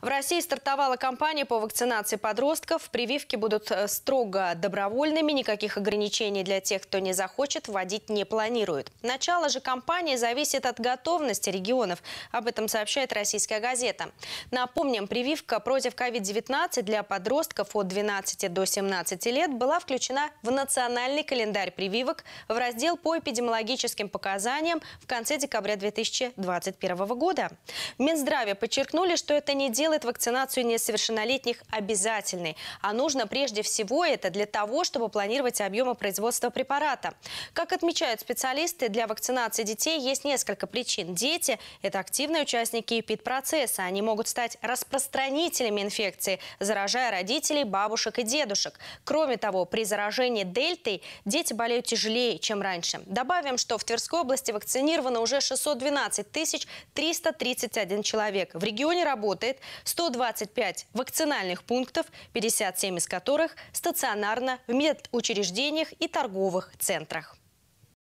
В России стартовала кампания по вакцинации подростков. Прививки будут э, строго добровольными. Никаких ограничений для тех, кто не захочет, вводить не планируют. Начало же кампании зависит от готовности регионов. Об этом сообщает «Российская газета». Напомним, прививка против COVID-19 для подростков от 12 до 17 лет была включена в национальный календарь прививок в раздел по эпидемиологическим показаниям в конце декабря 2021 года. В Минздраве подчеркнули, что это не дело делает вакцинацию несовершеннолетних обязательной, а нужно прежде всего это для того, чтобы планировать объемы производства препарата. Как отмечают специалисты, для вакцинации детей есть несколько причин. Дети – это активные участники эпидпроцесса. Они могут стать распространителями инфекции, заражая родителей, бабушек и дедушек. Кроме того, при заражении дельтой дети болеют тяжелее, чем раньше. Добавим, что в Тверской области вакцинировано уже 612 331 человек. В регионе работает 125 вакцинальных пунктов, 57 из которых стационарно в медучреждениях и торговых центрах.